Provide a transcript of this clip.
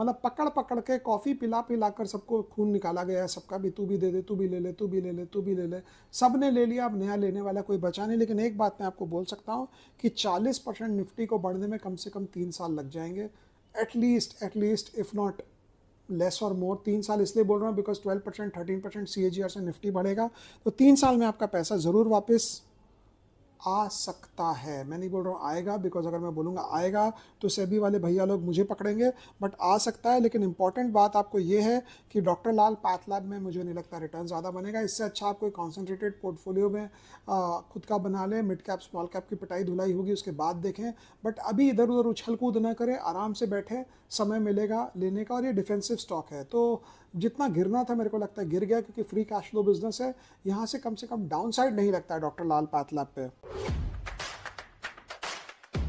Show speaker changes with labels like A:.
A: मतलब पकड़ पकड़ के कॉफ़ी पिला पिला कर सबको खून निकाला गया है सबका भी तू भी दे दे तू भी ले ले तू भी ले ले तू भी ले ले सब ने ले लिया अब नया लेने वाला कोई बचा नहीं लेकिन एक बात मैं आपको बोल सकता हूँ कि 40 परसेंट निफ्टी को बढ़ने में कम से कम तीन साल लग जाएंगे at least at least if not less और मोर तीन साल इसलिए बोल रहा हूँ because twelve percent thirteen percent सी से निफ्टी बढ़ेगा तो तीन साल में आपका पैसा ज़रूर वापस आ सकता है मैं नहीं बोल रहा हूँ आएगा बिकॉज अगर मैं बोलूँगा आएगा तो सभी वाले भैया लोग मुझे पकड़ेंगे बट आ सकता है लेकिन इंपॉर्टेंट बात आपको ये है कि डॉक्टर लाल पैथलैब में मुझे नहीं लगता रिटर्न ज़्यादा बनेगा इससे अच्छा आप कोई कॉन्सेंट्रेटेड पोर्टफोलियो में आ, खुद का बना लें मिड कैप स्मॉल कैप की पिटाई धुलाई होगी उसके बाद देखें बट अभी इधर उधर उछल कूद ना करें आराम से बैठें समय मिलेगा लेने का और ये डिफेंसिव स्टॉक है तो जितना गिरना था मेरे को लगता है गिर गया क्योंकि फ्री कैश फ्लो बिजनेस है यहाँ से कम से कम डाउन साइड नहीं लगता है डॉक्टर लाल पाथलैब पे